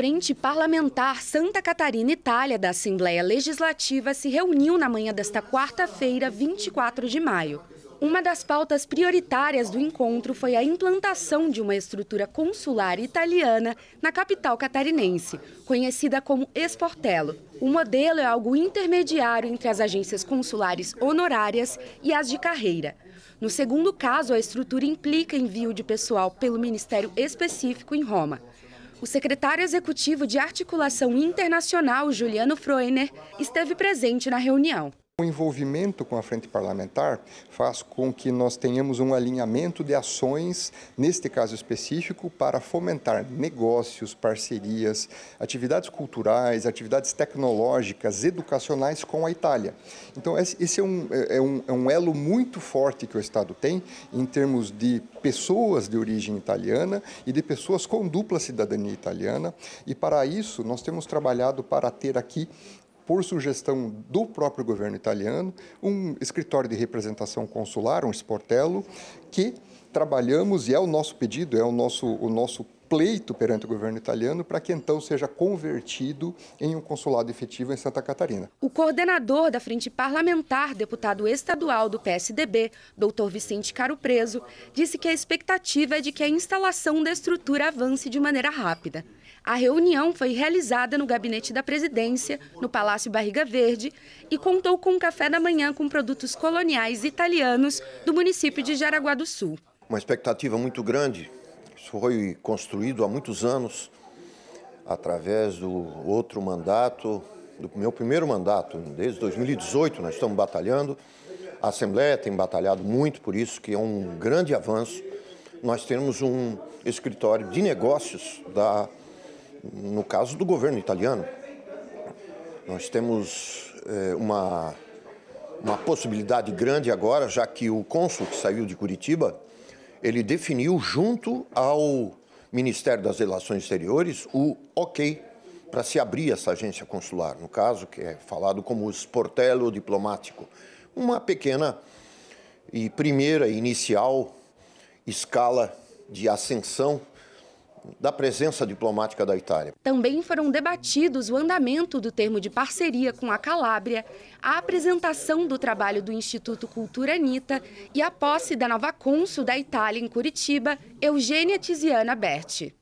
Frente Parlamentar Santa Catarina Itália da Assembleia Legislativa se reuniu na manhã desta quarta-feira, 24 de maio. Uma das pautas prioritárias do encontro foi a implantação de uma estrutura consular italiana na capital catarinense, conhecida como Esportelo. O modelo é algo intermediário entre as agências consulares honorárias e as de carreira. No segundo caso, a estrutura implica envio de pessoal pelo ministério específico em Roma. O secretário executivo de Articulação Internacional, Juliano Freuner, esteve presente na reunião. O envolvimento com a frente parlamentar faz com que nós tenhamos um alinhamento de ações, neste caso específico, para fomentar negócios, parcerias, atividades culturais, atividades tecnológicas, educacionais com a Itália. Então, esse é um, é, é um, é um elo muito forte que o Estado tem em termos de pessoas de origem italiana e de pessoas com dupla cidadania italiana. E para isso, nós temos trabalhado para ter aqui por sugestão do próprio governo italiano, um escritório de representação consular, um esportelo, que trabalhamos e é o nosso pedido, é o nosso, o nosso pleito perante o governo italiano para que então seja convertido em um consulado efetivo em Santa Catarina. O coordenador da Frente Parlamentar, deputado estadual do PSDB, doutor Vicente Caro Preso, disse que a expectativa é de que a instalação da estrutura avance de maneira rápida. A reunião foi realizada no gabinete da presidência, no Palácio Barriga Verde, e contou com um café da manhã com produtos coloniais italianos do município de Jaraguá do Sul. Uma expectativa muito grande isso foi construído há muitos anos através do outro mandato, do meu primeiro mandato, desde 2018 nós estamos batalhando. A Assembleia tem batalhado muito por isso, que é um grande avanço. Nós temos um escritório de negócios da no caso do governo italiano. Nós temos é, uma uma possibilidade grande agora, já que o cônsul que saiu de Curitiba ele definiu, junto ao Ministério das Relações Exteriores, o OK para se abrir essa agência consular, no caso, que é falado como o esportelo diplomático. Uma pequena e primeira, inicial escala de ascensão da presença diplomática da Itália. Também foram debatidos o andamento do termo de parceria com a Calábria, a apresentação do trabalho do Instituto Cultura Anita e a posse da nova cônsul da Itália em Curitiba, Eugênia Tiziana Berti.